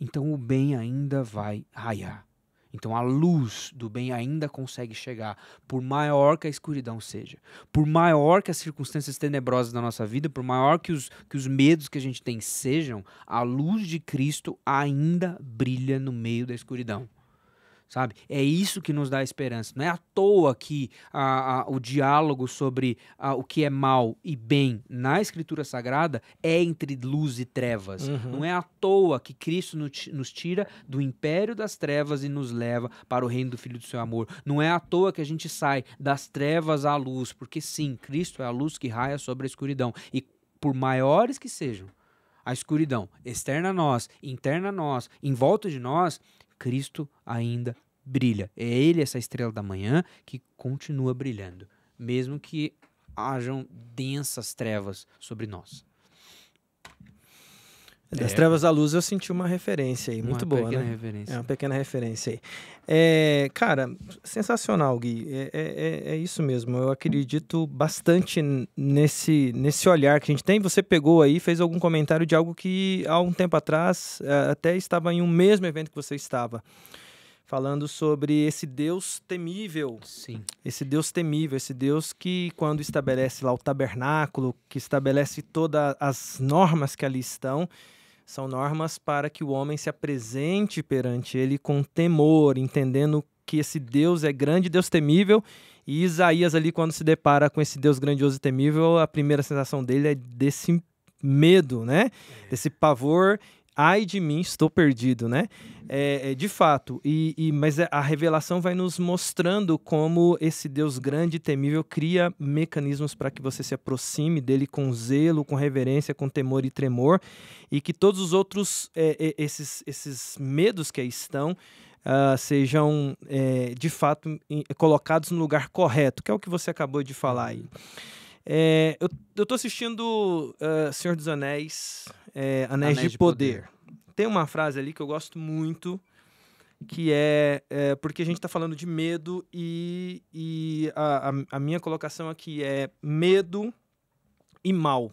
então o bem ainda vai raiar. Então a luz do bem ainda consegue chegar, por maior que a escuridão seja, por maior que as circunstâncias tenebrosas da nossa vida, por maior que os, que os medos que a gente tem sejam, a luz de Cristo ainda brilha no meio da escuridão sabe? É isso que nos dá esperança. Não é à toa que a, a, o diálogo sobre a, o que é mal e bem na Escritura Sagrada é entre luz e trevas. Uhum. Não é à toa que Cristo nos, nos tira do império das trevas e nos leva para o reino do Filho do Seu Amor. Não é à toa que a gente sai das trevas à luz, porque sim, Cristo é a luz que raia sobre a escuridão. E por maiores que sejam, a escuridão externa a nós, interna a nós, em volta de nós, Cristo ainda brilha. É ele essa estrela da manhã que continua brilhando, mesmo que hajam densas trevas sobre nós. É. Das é. Trevas à Luz eu senti uma referência aí, muito boa, né? Referência. É uma pequena referência aí. É, cara, sensacional, Gui. É, é, é, é isso mesmo. Eu acredito bastante nesse, nesse olhar que a gente tem. Você pegou aí, fez algum comentário de algo que há um tempo atrás é, até estava em um mesmo evento que você estava. Falando sobre esse Deus temível. Sim. Esse Deus temível, esse Deus que, quando estabelece lá o tabernáculo, que estabelece todas as normas que ali estão, são normas para que o homem se apresente perante ele com temor, entendendo que esse Deus é grande, Deus temível. E Isaías ali, quando se depara com esse Deus grandioso e temível, a primeira sensação dele é desse medo, né? É. Desse pavor ai de mim, estou perdido, né? É, é, de fato, e, e, mas a revelação vai nos mostrando como esse Deus grande e temível cria mecanismos para que você se aproxime dele com zelo, com reverência, com temor e tremor, e que todos os outros, é, é esses, esses medos que aí estão, Uh, sejam é, de fato em, colocados no lugar correto, que é o que você acabou de falar aí. É, eu, eu tô assistindo uh, Senhor dos Anéis, é, Anéis, Anéis, de, poder. poder. Tem uma frase ali que eu gosto muito, que é, é porque a gente está falando de medo e, e a, a, a minha colocação aqui é medo e mal.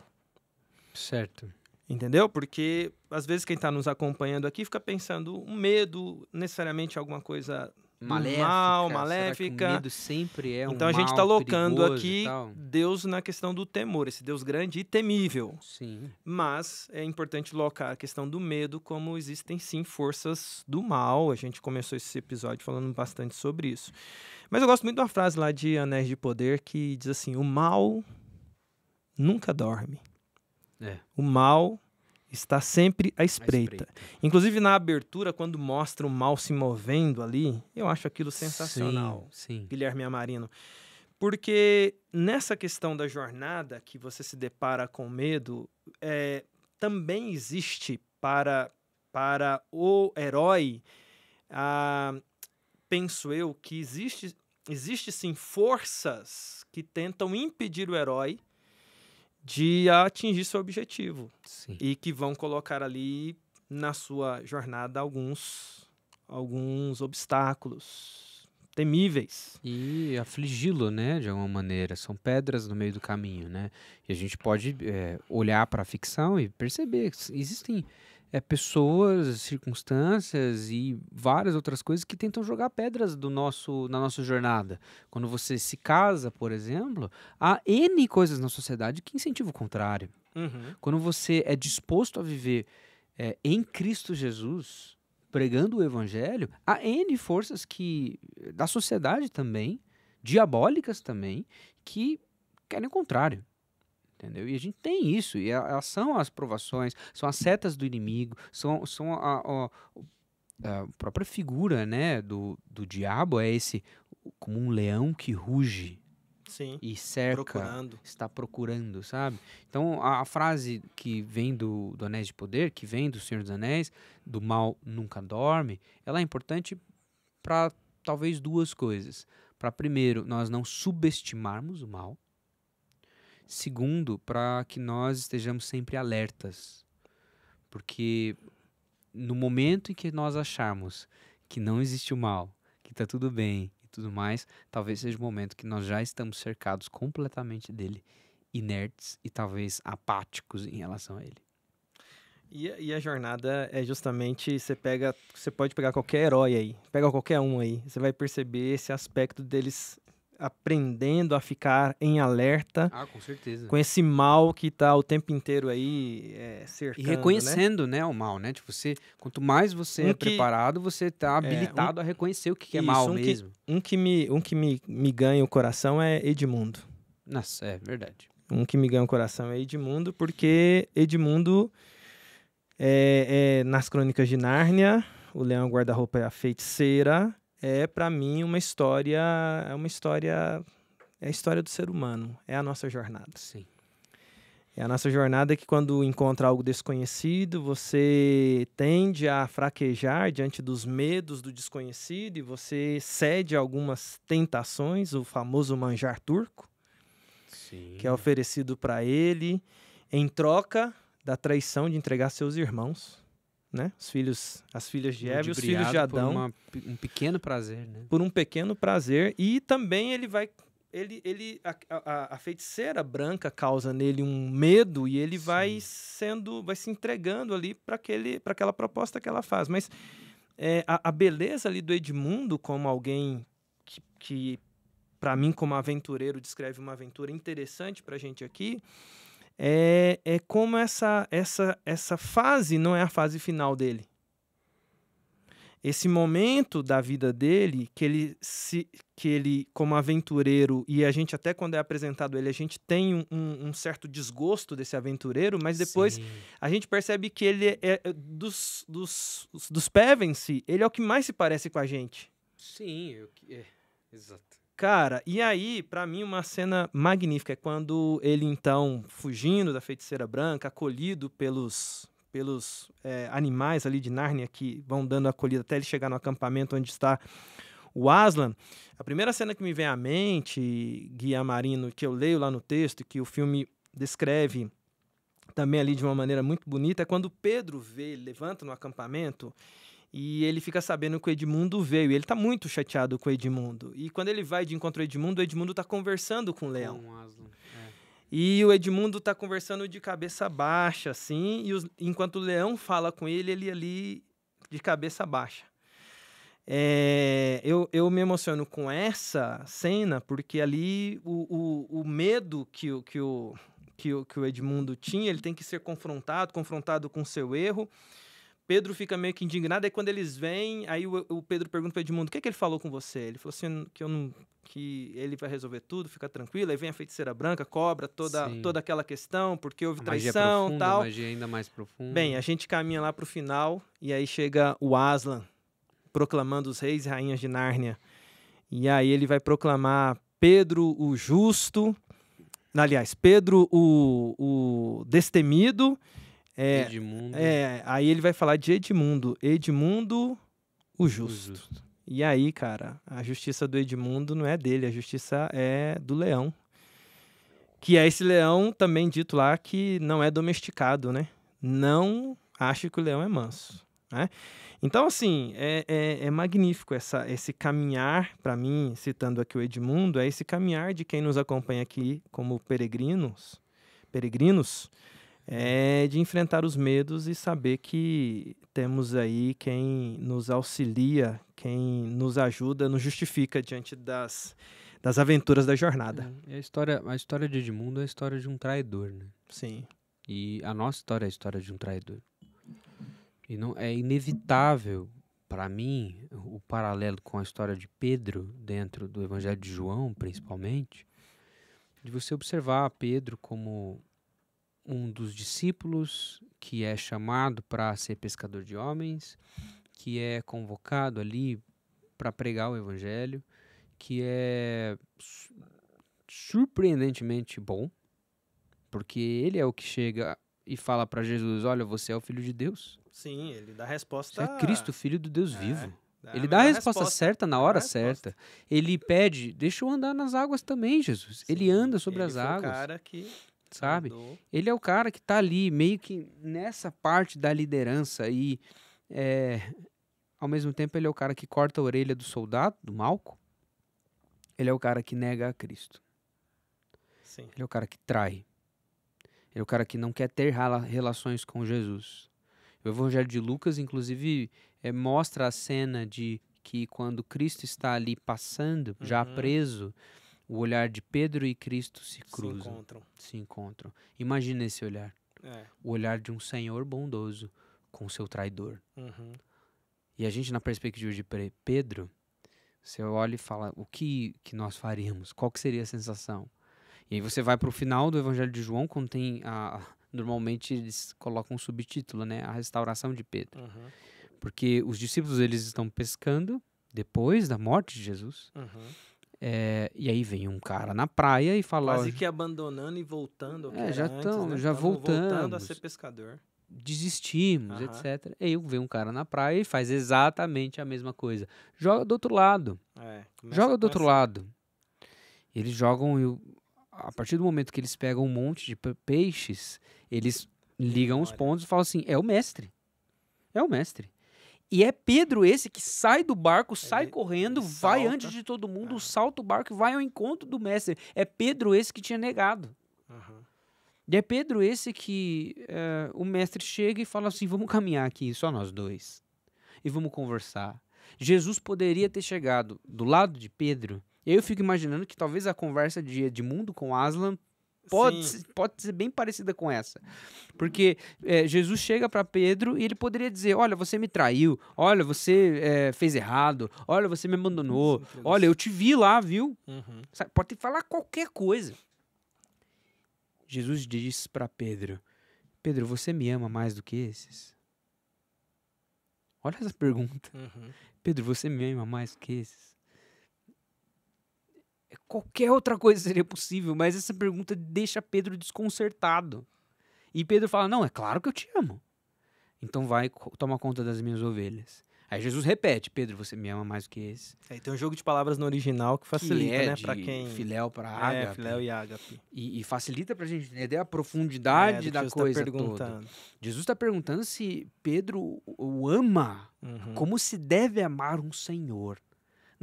Certo. Entendeu? Porque às vezes quem está nos acompanhando aqui fica pensando um medo necessariamente alguma coisa Hum, maléfica, mal, maléfica. o medo sempre é um Então a gente está locando aqui Deus na questão do temor, esse Deus grande e temível. Sim. Mas é importante locar a questão do medo como existem sim forças do mal. A gente começou esse episódio falando bastante sobre isso. Mas eu gosto muito de uma frase lá de Anéis de Poder que diz assim: "O mal nunca dorme". É. O mal está sempre à espreita. à espreita. Inclusive na abertura, quando mostra o mal se movendo ali, eu acho aquilo sensacional, sim, sim. Guilherme Amarino. Porque nessa questão da jornada que você se depara com medo, é, também existe para, para o herói, penso eu, que existe, existe sim forças que tentam impedir o herói de atingir seu objetivo. Sim. E que vão colocar ali na sua jornada alguns, alguns obstáculos temíveis. E afligi-lo, né, de alguma maneira. São pedras no meio do caminho, né? E a gente pode é, olhar para a ficção e perceber que existem é, pessoas, circunstâncias e várias outras coisas que tentam jogar pedras do nosso, na nossa jornada. Quando você se casa, por exemplo, há N coisas na sociedade que incentivam o contrário. Uhum. Quando você é disposto a viver é, em Cristo Jesus, pregando o evangelho, há N forças que da sociedade também, diabólicas também, que querem o contrário entendeu? E a gente tem isso, e é, elas são as provações, são as setas do inimigo, são, são a, a, a própria figura né, do, do diabo, é esse como um leão que ruge, Sim, e cerca, procurando. está procurando, sabe? Então, a, a, frase que vem do, do Anéis de Poder, que vem do Senhor dos Anéis, do mal nunca dorme, ela é importante para talvez duas coisas. Para primeiro, nós não subestimarmos o mal, Segundo, para que nós estejamos sempre alertas. Porque no momento em que nós acharmos que não existe o mal, que está tudo bem e tudo mais, talvez seja o momento que nós já estamos cercados completamente dele, inertes e talvez apáticos em relação a ele. E, e, a jornada é justamente você pega, você pode pegar qualquer herói aí, pega qualquer um aí, você vai perceber esse aspecto deles aprendendo a ficar em alerta. Ah, com certeza. Com esse mal que está o tempo inteiro aí é, cercando, E né? reconhecendo, né? né? o mal, né? Tipo, você, quanto mais você um é que, preparado, você está habilitado é, um, a reconhecer o que, que é isso, mal um mesmo. Que, um que, me, um que me, me ganha o coração é Edmundo. Nossa, é verdade. Um que me ganha o coração é Edmundo, porque Edmundo, é, é nas Crônicas de Nárnia, o Leão Guarda-Roupa é a feiticeira, é para mim uma história, é uma história, é a história do ser humano, é a nossa jornada. Sim. É a nossa jornada que quando encontra algo desconhecido, você tende a fraquejar diante dos medos do desconhecido e você cede a algumas tentações, o famoso manjar turco, Sim. que é oferecido para ele em troca da traição de entregar seus irmãos né? Os filhos, as filhas de Eva e os filhos de Adão. Por uma, um pequeno prazer, né? Por um pequeno prazer. E também ele vai. Ele, ele, a, a, a feiticeira branca causa nele um medo e ele Sim. vai sendo, vai se entregando ali para aquela proposta que ela faz. Mas é, a, a, beleza ali do Edmundo como alguém que, que para mim, como aventureiro, descreve uma aventura interessante para gente aqui, é, é como essa, essa, essa fase não é a fase final dele. Esse momento da vida dele, que ele, se, que ele como aventureiro, e a gente até quando é apresentado ele, a gente tem um, um certo desgosto desse aventureiro, mas depois Sim. a gente percebe que ele é, é, dos, dos, dos Pevensey, ele é o que mais se parece com a gente. Sim, eu, é, é exato. Cara, e aí, para mim, uma cena magnífica é quando ele, então, fugindo da feiticeira branca, acolhido pelos, pelos é, animais ali de Nárnia que vão dando acolhida até ele chegar no acampamento onde está o Aslan. A primeira cena que me vem à mente, Guia Marino, que eu leio lá no texto, que o filme descreve também ali de uma maneira muito bonita, é quando Pedro vê, levanta no acampamento e ele fica sabendo que o Edmundo veio. E ele tá muito chateado com o Edmundo. E quando ele vai de encontro ao Edmundo, o Edmundo tá conversando com o Leão. Com Aslan, é. E o Edmundo tá conversando de cabeça baixa, assim. E os, enquanto o Leão fala com ele, ele ali de cabeça baixa. É, eu, eu me emociono com essa cena, porque ali o, o, o medo que, o, que, o, que, o, que o Edmundo tinha, ele tem que ser confrontado confrontado com seu erro. Pedro fica meio que indignado. Aí quando eles vêm, aí o, o Pedro pergunta para Edmundo: o que, é que ele falou com você? Ele falou assim: que eu não. Que ele vai resolver tudo, fica tranquilo. Aí vem a feiticeira branca, cobra toda, toda aquela questão, porque houve traição e tal. Magia ainda mais profunda. Bem, a gente caminha lá pro final e aí chega o Aslan proclamando os reis e rainhas de Nárnia. E aí ele vai proclamar Pedro o Justo, aliás, Pedro o, o Destemido é, Edmundo. É, aí ele vai falar de Edmundo. Edmundo, o justo. o justo. E aí, cara, a justiça do Edmundo não é dele, a justiça é do leão. Que é esse leão também dito lá que não é domesticado, né? Não acha que o leão é manso. Né? Então, assim, é, é, é magnífico essa, esse caminhar, para mim, citando aqui o Edmundo, é esse caminhar de quem nos acompanha aqui como peregrinos, peregrinos, é de enfrentar os medos e saber que temos aí quem nos auxilia, quem nos ajuda, nos justifica diante das, das aventuras da jornada. É, a história, a história de Edmundo é a história de um traidor, né? Sim. E a nossa história é a história de um traidor. E não é inevitável para mim o paralelo com a história de Pedro dentro do Evangelho de João, principalmente, de você observar Pedro como um dos discípulos que é chamado para ser pescador de homens, que é convocado ali para pregar o evangelho, que é surpreendentemente bom, porque ele é o que chega e fala para Jesus: Olha, você é o filho de Deus. Sim, ele dá a resposta. Você é Cristo, filho do Deus é, vivo. ele dá a resposta, resposta, certa na hora certa. Ele pede: Deixa eu andar nas águas também, Jesus. Sim, ele anda sobre ele as águas. O cara que sabe? Mudou. Ele é o cara que está ali, meio que nessa parte da liderança e é, ao mesmo tempo ele é o cara que corta a orelha do soldado, do malco. Ele é o cara que nega a Cristo. Sim. Ele é o cara que trai. Ele é o cara que não quer ter relações com Jesus. O Evangelho de Lucas, inclusive, é, mostra a cena de que quando Cristo está ali passando, uhum. já preso, o olhar de Pedro e Cristo se cruzam. Se encontram. Se encontram. Imagina esse olhar. É. O olhar de um Senhor bondoso com seu traidor. Uhum. E a gente, na perspectiva de Pedro, você olha e fala, o que, que nós faríamos? Qual que seria a sensação? E aí você vai para o final do Evangelho de João, quando tem a... Normalmente eles colocam um subtítulo, né? A restauração de Pedro. Uhum. Porque os discípulos, eles estão pescando depois da morte de Jesus. Uhum. É, e aí vem um cara na praia e fala. Quase que abandonando e voltando. É, já estão, né? já voltando. Voltando a ser pescador. Desistimos, uhum. etc. E aí vem um cara na praia e faz exatamente a mesma coisa. Joga do outro lado. É, Joga do outro lado. Eles jogam. a partir do momento que eles pegam um monte de peixes, eles ligam os pontos e falam assim: é o mestre. É o mestre. E é Pedro esse que sai do barco, sai ele correndo, ele vai salta. antes de todo mundo, uhum. salta o barco e vai ao encontro do mestre. É Pedro esse que tinha negado. Uhum. E é Pedro esse que uh, o mestre chega e fala assim: vamos caminhar aqui, só nós dois. E vamos conversar. Jesus poderia ter chegado do lado de Pedro. Eu fico imaginando que talvez a conversa de Edmundo com Aslan pode, pode ser bem parecida com essa. Porque é, Jesus chega para Pedro e ele poderia dizer: Olha, você me traiu, olha, você é, fez errado, olha, você me abandonou, olha, eu te vi lá, viu? Uhum. Pode falar qualquer coisa. Jesus diz para Pedro: Pedro, você me ama mais do que esses? Olha essa pergunta. Uhum. Pedro, você me ama mais do que esses? Qualquer outra coisa seria possível, mas essa pergunta deixa Pedro desconcertado. E Pedro fala: Não, é claro que eu te amo. Então vai toma conta das minhas ovelhas. Aí Jesus repete: Pedro, você me ama mais do que esse. É, tem um jogo de palavras no original que facilita, que é né? para quem. Filéu para é, ágape. É, filéu e ágape. E, e facilita a gente entender a é, profundidade é, da Jesus tá coisa tá toda. Jesus está perguntando se Pedro o ama uhum. como se deve amar um Senhor.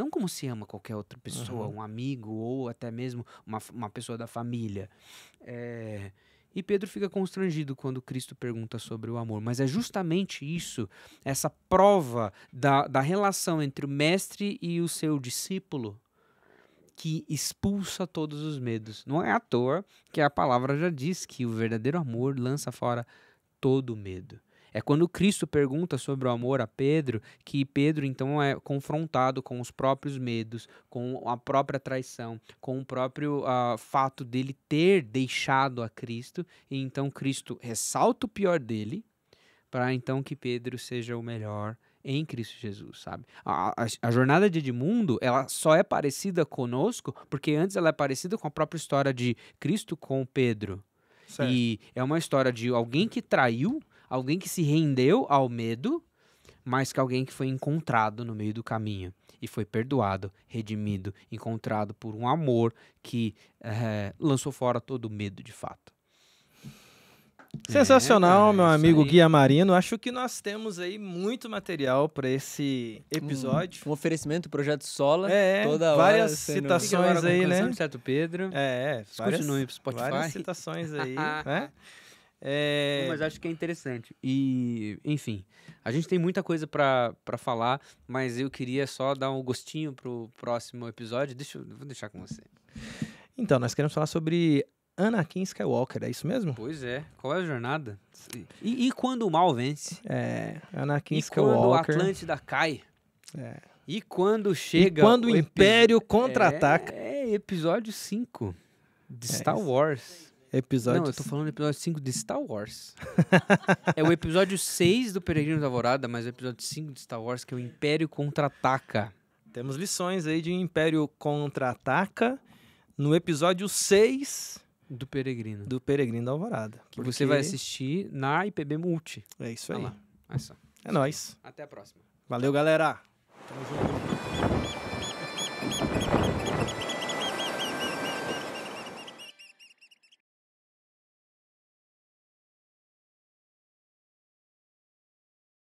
Não como se ama qualquer outra pessoa, uhum. um amigo ou até mesmo uma, uma pessoa da família. É... E Pedro fica constrangido quando Cristo pergunta sobre o amor. Mas é justamente isso, essa prova da, da relação entre o mestre e o seu discípulo, que expulsa todos os medos. Não é à toa que a palavra já diz que o verdadeiro amor lança fora todo medo. É quando Cristo pergunta sobre o amor a Pedro, que Pedro então é confrontado com os próprios medos, com a própria traição, com o próprio uh, fato dele ter deixado a Cristo, e então Cristo ressalta o pior dele, para então que Pedro seja o melhor em Cristo Jesus, sabe? A, a, a, jornada de Edmundo, ela só é parecida conosco, porque antes ela é parecida com a própria história de Cristo com Pedro. Certo. E é uma história de alguém que traiu alguém que se rendeu ao medo, mas que alguém que foi encontrado no meio do caminho e foi perdoado, redimido, encontrado por um amor que é, lançou fora todo o medo de fato. Sensacional, é, meu é amigo Guia Marino. Acho que nós temos aí muito material para esse episódio. Um, um oferecimento do Projeto Sola. É, toda várias citações aí, né? Certo, Pedro. É, é várias, Continue Spotify. várias citações aí, né? É... Mas acho que é interessante. E, enfim, a gente tem muita coisa para falar, mas eu queria só dar um gostinho pro próximo episódio. Deixa eu vou deixar com você. Então, nós queremos falar sobre Anakin Skywalker, é isso mesmo? Pois é. Qual é a jornada? E, e quando o mal vence? É, Anakin e Skywalker. quando o Atlântida cai? É. E quando chega... E quando o, o Império contra-ataca? É, é, episódio 5 de é Star Wars. Episódio. Não, eu tô falando do episódio 5 de Star Wars. é o episódio 6 do Peregrino da Alvorada, mas é o episódio 5 de Star Wars, que é o Império Contra-Ataca. Temos lições aí de Império Contra-Ataca no episódio 6 do Peregrino. Do Peregrino da Alvorada. Que porque... você vai assistir na IPB Multi. É isso tá aí. lá. É, só. é nóis. Até a próxima. Valeu, galera. Tamo junto.